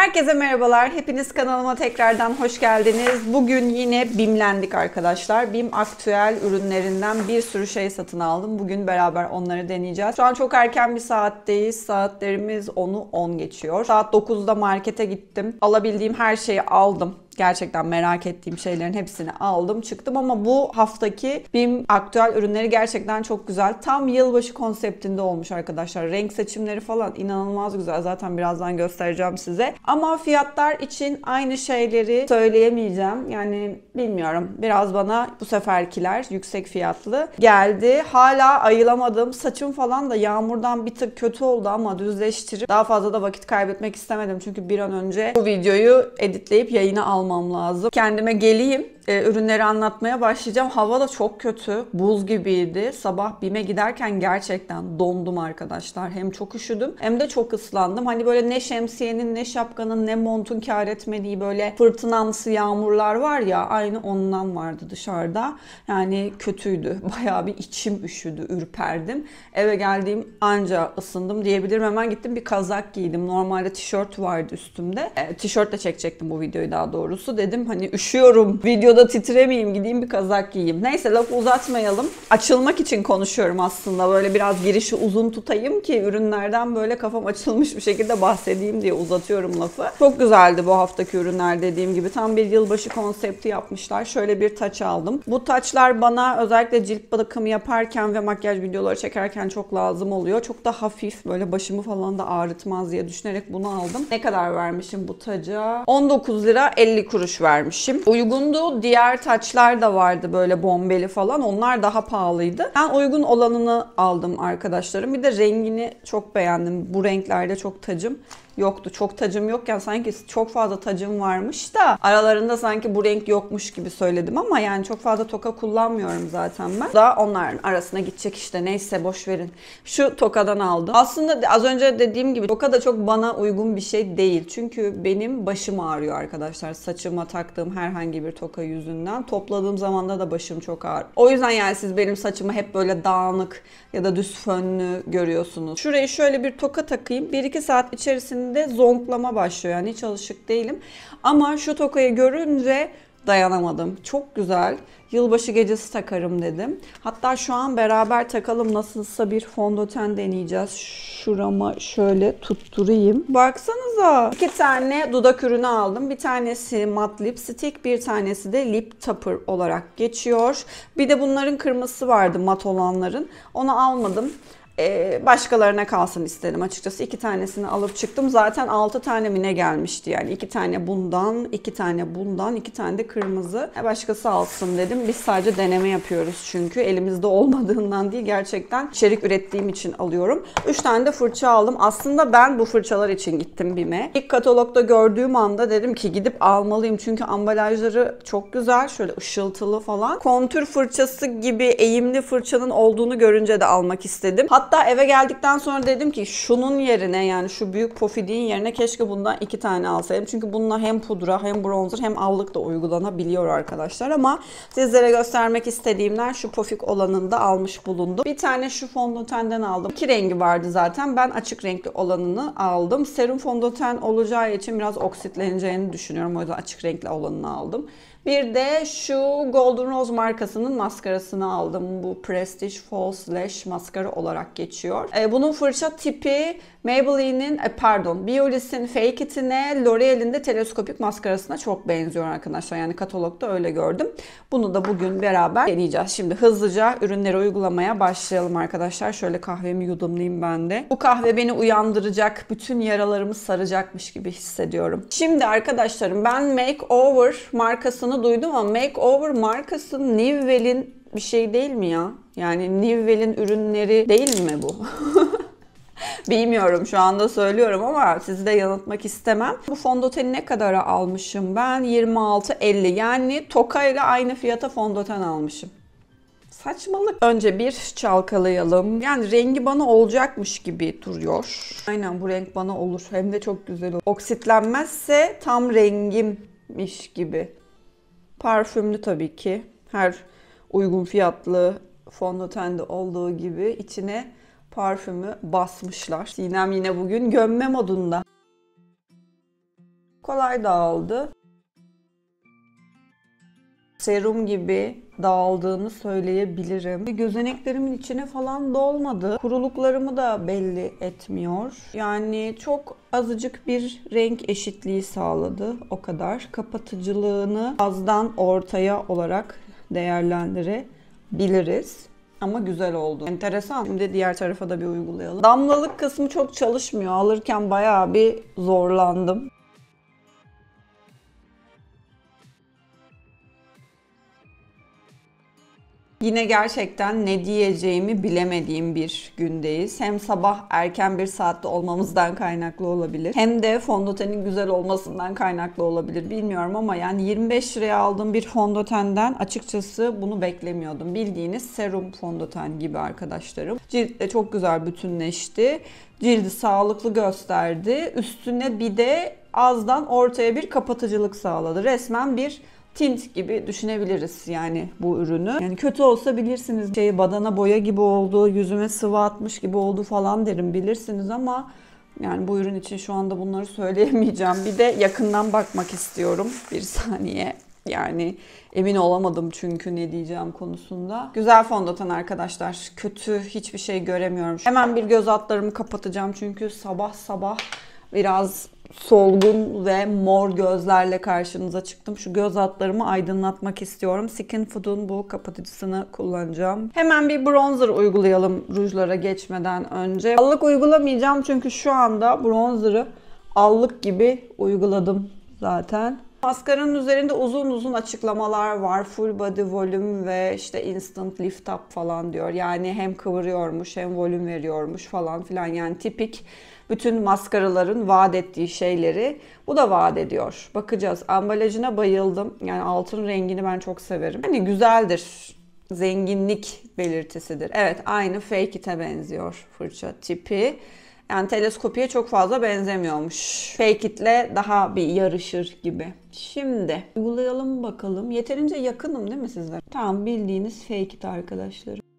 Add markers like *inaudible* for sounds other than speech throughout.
Herkese merhabalar. Hepiniz kanalıma tekrardan hoş geldiniz. Bugün yine bimlendik arkadaşlar. Bim aktüel ürünlerinden bir sürü şey satın aldım. Bugün beraber onları deneyeceğiz. Şu an çok erken bir saatteyiz. Saatlerimiz 10'u 10 geçiyor. Saat 9'da markete gittim. Alabildiğim her şeyi aldım. Gerçekten merak ettiğim şeylerin hepsini aldım çıktım ama bu haftaki BİM aktüel ürünleri gerçekten çok güzel. Tam yılbaşı konseptinde olmuş arkadaşlar. Renk seçimleri falan inanılmaz güzel. Zaten birazdan göstereceğim size. Ama fiyatlar için aynı şeyleri söyleyemeyeceğim. Yani bilmiyorum. Biraz bana bu seferkiler yüksek fiyatlı geldi. Hala ayılamadım. Saçım falan da yağmurdan bir tık kötü oldu ama düzleştirip daha fazla da vakit kaybetmek istemedim. Çünkü bir an önce bu videoyu editleyip yayına almak olmam lazım. Kendime geleyim e, ürünleri anlatmaya başlayacağım. Hava da çok kötü. Buz gibiydi. Sabah BİM'e giderken gerçekten dondum arkadaşlar. Hem çok üşüdüm hem de çok ıslandım. Hani böyle ne şemsiyenin ne şapkanın ne montun kar etmediği böyle fırtınamsı yağmurlar var ya aynı ondan vardı dışarıda. Yani kötüydü. *laughs* Bayağı bir içim üşüdü, ürperdim. Eve geldiğim anca ısındım diyebilirim. Hemen gittim bir kazak giydim. Normalde tişört vardı üstümde. E, tişörtle çekecektim bu videoyu daha doğrusu. Dedim hani üşüyorum videoda da titremeyeyim gideyim bir kazak giyeyim. Neyse laf uzatmayalım. Açılmak için konuşuyorum aslında. Böyle biraz girişi uzun tutayım ki ürünlerden böyle kafam açılmış bir şekilde bahsedeyim diye uzatıyorum lafı. Çok güzeldi bu haftaki ürünler dediğim gibi. Tam bir yılbaşı konsepti yapmışlar. Şöyle bir taç aldım. Bu taçlar bana özellikle cilt bakımı yaparken ve makyaj videoları çekerken çok lazım oluyor. Çok da hafif böyle başımı falan da ağrıtmaz diye düşünerek bunu aldım. Ne kadar vermişim bu taca? 19 lira 50 kuruş vermişim. Uygundu diğer taçlar da vardı böyle bombeli falan. Onlar daha pahalıydı. Ben uygun olanını aldım arkadaşlarım. Bir de rengini çok beğendim. Bu renklerde çok tacım yoktu. Çok tacım yokken sanki çok fazla tacım varmış da aralarında sanki bu renk yokmuş gibi söyledim ama yani çok fazla toka kullanmıyorum zaten ben. daha onların arasına gidecek işte neyse boş verin. Şu tokadan aldım. Aslında az önce dediğim gibi toka da çok bana uygun bir şey değil. Çünkü benim başım ağrıyor arkadaşlar. Saçıma taktığım herhangi bir toka yüzünden. Topladığım zamanda da başım çok ağır. O yüzden yani siz benim saçımı hep böyle dağınık ya da düz fönlü görüyorsunuz. Şurayı şöyle bir toka takayım. 1-2 saat içerisinde üstünde zonklama başlıyor. Yani hiç alışık değilim. Ama şu tokayı görünce dayanamadım. Çok güzel. Yılbaşı gecesi takarım dedim. Hatta şu an beraber takalım nasılsa bir fondöten deneyeceğiz. Şurama şöyle tutturayım. Baksanıza. İki tane dudak ürünü aldım. Bir tanesi mat lipstick, bir tanesi de lip tupper olarak geçiyor. Bir de bunların kırmızısı vardı mat olanların. Onu almadım. Ee, başkalarına kalsın istedim açıkçası. iki tanesini alıp çıktım. Zaten altı tane mine gelmişti yani. iki tane bundan, iki tane bundan, iki tane de kırmızı. E, başkası alsın dedim. Biz sadece deneme yapıyoruz çünkü. Elimizde olmadığından değil gerçekten içerik ürettiğim için alıyorum. Üç tane de fırça aldım. Aslında ben bu fırçalar için gittim BİM'e. İlk katalogda gördüğüm anda dedim ki gidip almalıyım. Çünkü ambalajları çok güzel. Şöyle ışıltılı falan. Kontür fırçası gibi eğimli fırçanın olduğunu görünce de almak istedim. Hatta Hatta eve geldikten sonra dedim ki şunun yerine yani şu büyük pofidiğin yerine keşke bundan iki tane alsaydım. Çünkü bununla hem pudra hem bronzer hem allık da uygulanabiliyor arkadaşlar. Ama sizlere göstermek istediğimden şu pofik olanını da almış bulundum. Bir tane şu fondötenden aldım. İki rengi vardı zaten. Ben açık renkli olanını aldım. Serum fondöten olacağı için biraz oksitleneceğini düşünüyorum. O yüzden açık renkli olanını aldım. Bir de şu Golden Rose markasının maskarasını aldım. Bu Prestige False Lash maskara olarak geçiyor. E, bunun fırça tipi Maybelline'in e, pardon Biolis'in Fake It'ine L'Oreal'in de teleskopik maskarasına çok benziyor arkadaşlar. Yani katalogda öyle gördüm. Bunu da bugün beraber deneyeceğiz. Şimdi hızlıca ürünleri uygulamaya başlayalım arkadaşlar. Şöyle kahvemi yudumlayayım ben de. Bu kahve beni uyandıracak, bütün yaralarımı saracakmış gibi hissediyorum. Şimdi arkadaşlarım ben Makeover markasını duydum ama Makeover markası Nivel'in bir şey değil mi ya? Yani Nivel'in ürünleri değil mi bu? *laughs* *laughs* Bilmiyorum şu anda söylüyorum ama sizi de yanıltmak istemem. Bu fondöteni ne kadara almışım ben? 26.50 yani Toka ile aynı fiyata fondöten almışım. Saçmalık. Önce bir çalkalayalım. Yani rengi bana olacakmış gibi duruyor. Aynen bu renk bana olur. Hem de çok güzel olur. Oksitlenmezse tam rengimmiş gibi. Parfümlü tabii ki. Her uygun fiyatlı fondötende olduğu gibi içine parfümü basmışlar. Sinem yine bugün gömme modunda. Kolay dağıldı. Serum gibi dağıldığını söyleyebilirim. Gözeneklerimin içine falan dolmadı. Kuruluklarımı da belli etmiyor. Yani çok azıcık bir renk eşitliği sağladı o kadar. Kapatıcılığını azdan ortaya olarak değerlendirebiliriz. Ama güzel oldu. Enteresan. Şimdi diğer tarafa da bir uygulayalım. Damlalık kısmı çok çalışmıyor. Alırken bayağı bir zorlandım. Yine gerçekten ne diyeceğimi bilemediğim bir gündeyiz. Hem sabah erken bir saatte olmamızdan kaynaklı olabilir. Hem de fondötenin güzel olmasından kaynaklı olabilir. Bilmiyorum ama yani 25 liraya aldığım bir fondötenden açıkçası bunu beklemiyordum. Bildiğiniz serum fondöten gibi arkadaşlarım. Ciltle çok güzel bütünleşti. Cildi sağlıklı gösterdi. Üstüne bir de azdan ortaya bir kapatıcılık sağladı. Resmen bir tint gibi düşünebiliriz yani bu ürünü. Yani kötü olsa bilirsiniz şey badana boya gibi oldu, yüzüme sıvı atmış gibi oldu falan derim bilirsiniz ama yani bu ürün için şu anda bunları söyleyemeyeceğim. Bir de yakından bakmak istiyorum bir saniye. Yani emin olamadım çünkü ne diyeceğim konusunda. Güzel fondöten arkadaşlar. Kötü hiçbir şey göremiyorum. Hemen bir göz altlarımı kapatacağım çünkü sabah sabah biraz solgun ve mor gözlerle karşınıza çıktım. Şu göz hatlarımı aydınlatmak istiyorum. Skin Food'un bu kapatıcısını kullanacağım. Hemen bir bronzer uygulayalım rujlara geçmeden önce. Allık uygulamayacağım çünkü şu anda bronzer'ı allık gibi uyguladım zaten. Maskaranın üzerinde uzun uzun açıklamalar var. Full body volüm ve işte instant lift up falan diyor. Yani hem kıvırıyormuş hem volüm veriyormuş falan filan. Yani tipik bütün maskaraların vaat ettiği şeyleri bu da vaat ediyor. Bakacağız. Ambalajına bayıldım. Yani altın rengini ben çok severim. Hani güzeldir. Zenginlik belirtisidir. Evet aynı fake it'e benziyor fırça tipi. Yani teleskopiye çok fazla benzemiyormuş. Fake it'le daha bir yarışır gibi. Şimdi uygulayalım bakalım. Yeterince yakınım değil mi sizler? Tam bildiğiniz fake it arkadaşlarım.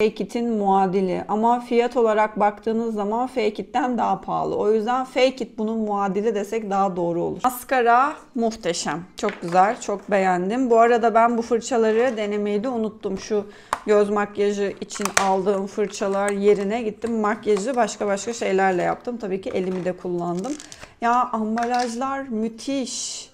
Fakeit'in muadili ama fiyat olarak baktığınız zaman Fakeit'ten daha pahalı. O yüzden Fakeit bunun muadili desek daha doğru olur. Maskara muhteşem. Çok güzel. Çok beğendim. Bu arada ben bu fırçaları denemeyi de unuttum. Şu göz makyajı için aldığım fırçalar yerine gittim. Makyajı başka başka şeylerle yaptım. Tabii ki elimi de kullandım. Ya ambalajlar müthiş.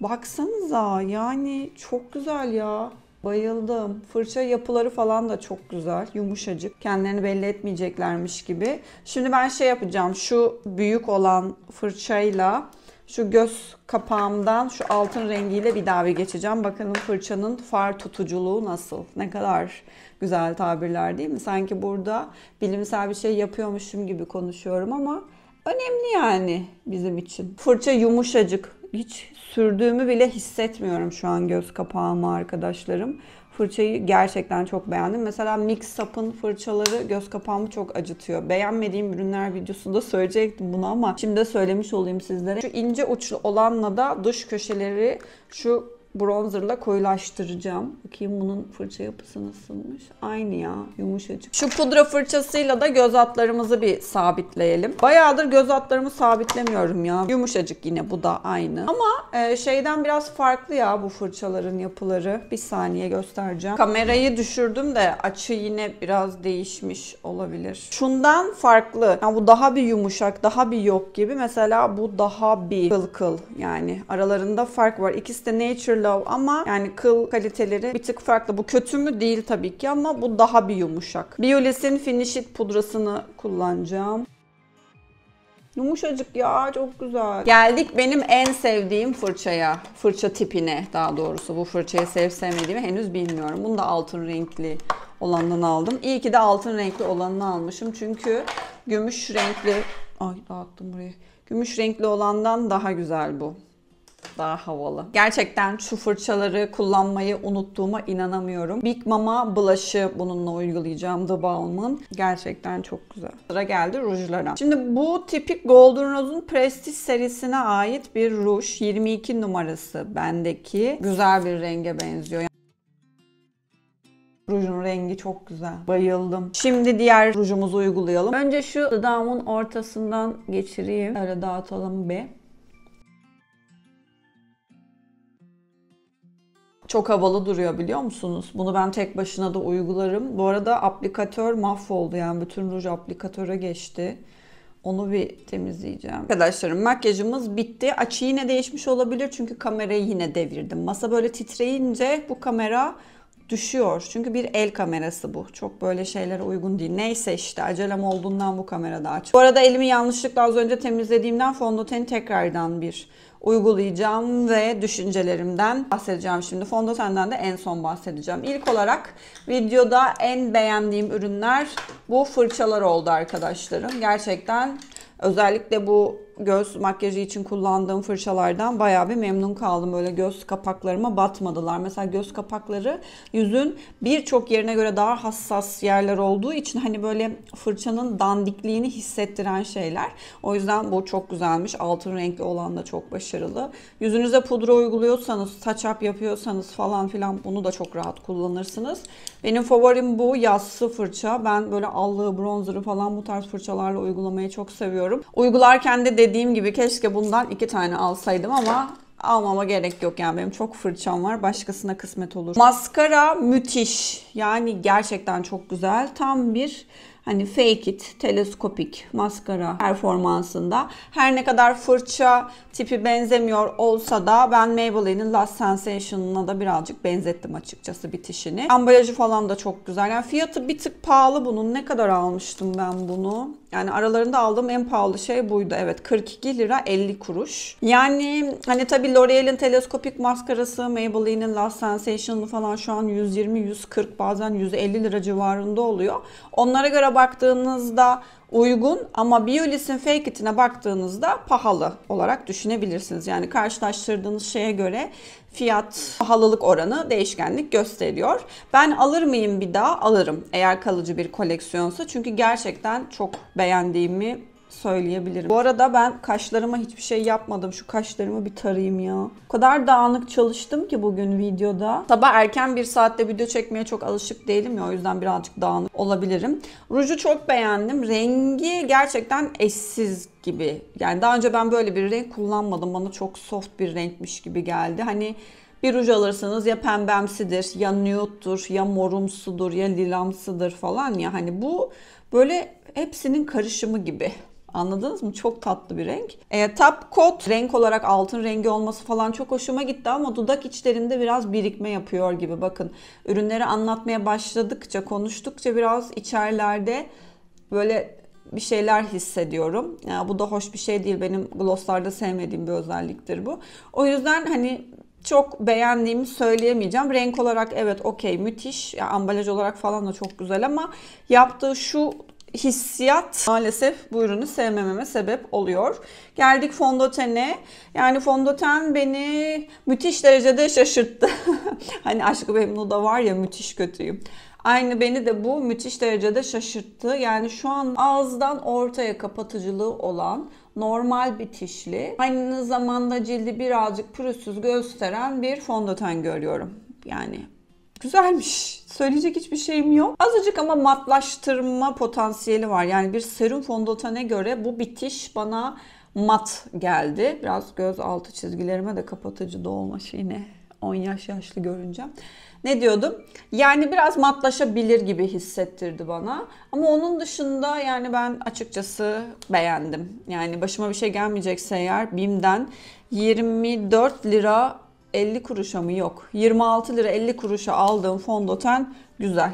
Baksanıza yani çok güzel ya. Bayıldım. Fırça yapıları falan da çok güzel. Yumuşacık. Kendilerini belli etmeyeceklermiş gibi. Şimdi ben şey yapacağım. Şu büyük olan fırçayla şu göz kapağımdan şu altın rengiyle bir daha bir geçeceğim. Bakalım fırçanın far tutuculuğu nasıl? Ne kadar güzel tabirler değil mi? Sanki burada bilimsel bir şey yapıyormuşum gibi konuşuyorum ama önemli yani bizim için. Fırça yumuşacık hiç sürdüğümü bile hissetmiyorum şu an göz kapağımı arkadaşlarım. Fırçayı gerçekten çok beğendim. Mesela Mix Sap'ın fırçaları göz kapağımı çok acıtıyor. Beğenmediğim ürünler videosunda *laughs* söyleyecektim bunu ama şimdi de söylemiş olayım sizlere. Şu ince uçlu olanla da duş köşeleri şu bronzerla koyulaştıracağım. Bakayım bunun fırça yapısı nasılmış. Aynı ya yumuşacık. Şu pudra fırçasıyla da göz atlarımızı bir sabitleyelim. Bayağıdır göz atlarımı sabitlemiyorum ya. Yumuşacık yine bu da aynı. Ama e, şeyden biraz farklı ya bu fırçaların yapıları. Bir saniye göstereceğim. Kamerayı düşürdüm de açı yine biraz değişmiş olabilir. Şundan farklı. Yani bu daha bir yumuşak, daha bir yok gibi. Mesela bu daha bir kıl kıl yani. Aralarında fark var. İkisi de Nature Love ama yani kıl kaliteleri bir tık farklı. Bu kötü mü? Değil tabii ki ama bu daha bir yumuşak. Biolis'in Finish It pudrasını kullanacağım. Yumuşacık ya çok güzel. Geldik benim en sevdiğim fırçaya. Fırça tipine daha doğrusu. Bu fırçayı sev sevmediğimi henüz bilmiyorum. Bunu da altın renkli olandan aldım. İyi ki de altın renkli olanını almışım. Çünkü gümüş renkli... Ay dağıttım burayı. Gümüş renkli olandan daha güzel bu daha havalı. Gerçekten şu fırçaları kullanmayı unuttuğuma inanamıyorum. Big Mama bulaşı bununla uygulayacağım The Balm'ın. Gerçekten çok güzel. Sıra geldi rujlara. Şimdi bu tipik Golden Rose'un Prestige serisine ait bir ruj. 22 numarası bendeki. Güzel bir renge benziyor. Rujun rengi çok güzel. Bayıldım. Şimdi diğer rujumuzu uygulayalım. Önce şu dudağımın ortasından geçireyim. Öyle dağıtalım bir. Çok havalı duruyor biliyor musunuz? Bunu ben tek başına da uygularım. Bu arada aplikatör mahvoldu yani bütün ruj aplikatöre geçti. Onu bir temizleyeceğim. Arkadaşlarım makyajımız bitti. Açı yine değişmiş olabilir çünkü kamerayı yine devirdim. Masa böyle titreyince bu kamera düşüyor. Çünkü bir el kamerası bu. Çok böyle şeylere uygun değil. Neyse işte acelem olduğundan bu kamera daha açık. Bu arada elimi yanlışlıkla az önce temizlediğimden fondöteni tekrardan bir uygulayacağım ve düşüncelerimden bahsedeceğim şimdi. Fondötenden de en son bahsedeceğim. İlk olarak videoda en beğendiğim ürünler bu fırçalar oldu arkadaşlarım. Gerçekten özellikle bu göz makyajı için kullandığım fırçalardan bayağı bir memnun kaldım. Böyle göz kapaklarıma batmadılar. Mesela göz kapakları yüzün birçok yerine göre daha hassas yerler olduğu için hani böyle fırçanın dandikliğini hissettiren şeyler. O yüzden bu çok güzelmiş. Altın renkli olan da çok başarılı. Yüzünüze pudra uyguluyorsanız, saç up yapıyorsanız falan filan bunu da çok rahat kullanırsınız. Benim favorim bu yassı fırça. Ben böyle allığı, bronzer'ı falan bu tarz fırçalarla uygulamayı çok seviyorum. Uygularken de dediğim gibi keşke bundan iki tane alsaydım ama almama gerek yok yani benim çok fırçam var başkasına kısmet olur. Maskara müthiş yani gerçekten çok güzel tam bir hani fake it teleskopik maskara performansında her ne kadar fırça tipi benzemiyor olsa da ben Maybelline'in Last Sensation'ına da birazcık benzettim açıkçası bitişini. Ambalajı falan da çok güzel. Yani fiyatı bir tık pahalı bunun. Ne kadar almıştım ben bunu? Yani aralarında aldığım en pahalı şey buydu. Evet 42 lira 50 kuruş. Yani hani tabii L'Oreal'in teleskopik maskarası, Maybelline'in Last Sensation'ı falan şu an 120, 140 bazen 150 lira civarında oluyor. Onlara göre baktığınızda uygun ama Biolis'in fake itine baktığınızda pahalı olarak düşünebilirsiniz. Yani karşılaştırdığınız şeye göre fiyat pahalılık oranı değişkenlik gösteriyor. Ben alır mıyım bir daha? Alırım eğer kalıcı bir koleksiyonsa. Çünkü gerçekten çok beğendiğimi söyleyebilirim. Bu arada ben kaşlarıma hiçbir şey yapmadım. Şu kaşlarımı bir tarayayım ya. O kadar dağınık çalıştım ki bugün videoda. Sabah erken bir saatte video çekmeye çok alışık değilim ya. O yüzden birazcık dağınık olabilirim. Ruju çok beğendim. Rengi gerçekten eşsiz gibi. Yani daha önce ben böyle bir renk kullanmadım. Bana çok soft bir renkmiş gibi geldi. Hani bir ruj alırsanız ya pembemsidir, ya nude'dur, ya morumsudur, ya lilamsıdır falan ya. Hani bu böyle hepsinin karışımı gibi. Anladınız mı? Çok tatlı bir renk. E, tap kot renk olarak altın rengi olması falan çok hoşuma gitti ama dudak içlerinde biraz birikme yapıyor gibi. Bakın ürünleri anlatmaya başladıkça, konuştukça biraz içerilerde böyle bir şeyler hissediyorum. Ya, bu da hoş bir şey değil. Benim glosslarda sevmediğim bir özelliktir bu. O yüzden hani çok beğendiğimi söyleyemeyeceğim. Renk olarak evet okey müthiş. Ya, ambalaj olarak falan da çok güzel ama yaptığı şu hissiyat maalesef bu ürünü sevmememe sebep oluyor. Geldik fondötene. Yani fondöten beni müthiş derecede şaşırttı. *laughs* hani Aşkı da var ya müthiş kötüyüm. Aynı beni de bu müthiş derecede şaşırttı. Yani şu an ağızdan ortaya kapatıcılığı olan normal bitişli, aynı zamanda cildi birazcık pürüzsüz gösteren bir fondöten görüyorum. Yani güzelmiş. Söyleyecek hiçbir şeyim yok. Azıcık ama matlaştırma potansiyeli var. Yani bir serum fondötene göre bu bitiş bana mat geldi. Biraz göz altı çizgilerime de kapatıcı dolma şeyine 10 yaş yaşlı görüneceğim. Ne diyordum? Yani biraz matlaşabilir gibi hissettirdi bana. Ama onun dışında yani ben açıkçası beğendim. Yani başıma bir şey gelmeyecekse eğer BİM'den 24 lira 50 kuruşa mı yok? 26 lira 50 kuruşa aldığım fondöten güzel.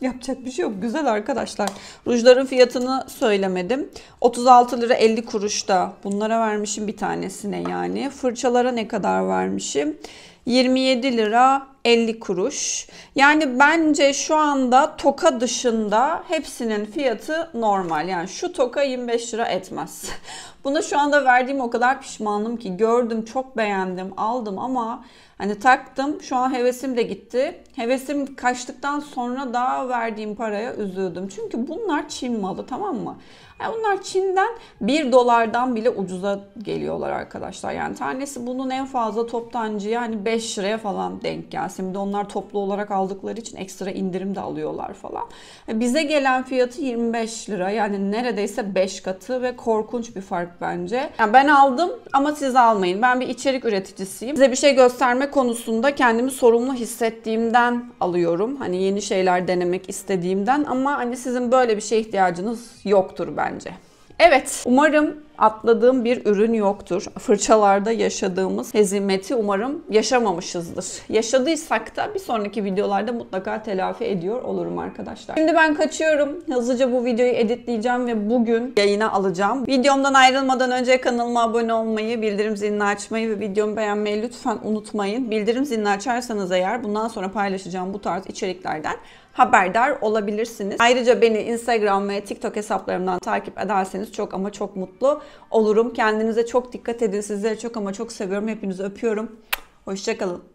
Yapacak bir şey yok. Güzel arkadaşlar. Rujların fiyatını söylemedim. 36 lira 50 kuruş da bunlara vermişim bir tanesine yani. Fırçalara ne kadar vermişim? 27 lira 50 kuruş. Yani bence şu anda toka dışında hepsinin fiyatı normal. Yani şu toka 25 lira etmez. *laughs* Buna şu anda verdiğim o kadar pişmanım ki gördüm, çok beğendim, aldım ama hani taktım. Şu an hevesim de gitti. Hevesim kaçtıktan sonra daha verdiğim paraya üzüldüm. Çünkü bunlar Çin malı tamam mı? Yani e, bunlar Çin'den 1 dolardan bile ucuza geliyorlar arkadaşlar. Yani tanesi bunun en fazla toptancı yani 5 liraya falan denk gelsin. Bir de onlar toplu olarak aldıkları için ekstra indirim de alıyorlar falan. E, bize gelen fiyatı 25 lira. Yani neredeyse 5 katı ve korkunç bir fark bence. Yani ben aldım ama siz almayın. Ben bir içerik üreticisiyim. Size bir şey gösterme konusunda kendimi sorumlu hissettiğimden alıyorum. Hani yeni şeyler denemek istediğimden ama hani sizin böyle bir şeye ihtiyacınız yoktur ben bence. Evet, umarım atladığım bir ürün yoktur. Fırçalarda yaşadığımız hezimeti umarım yaşamamışızdır. Yaşadıysak da bir sonraki videolarda mutlaka telafi ediyor olurum arkadaşlar. Şimdi ben kaçıyorum. Hızlıca bu videoyu editleyeceğim ve bugün yayına alacağım. Videomdan ayrılmadan önce kanalıma abone olmayı, bildirim zilini açmayı ve videomu beğenmeyi lütfen unutmayın. Bildirim zilini açarsanız eğer bundan sonra paylaşacağım bu tarz içeriklerden haberdar olabilirsiniz. Ayrıca beni Instagram ve TikTok hesaplarımdan takip ederseniz çok ama çok mutlu olurum. Kendinize çok dikkat edin. Sizleri çok ama çok seviyorum. Hepinizi öpüyorum. Hoşçakalın.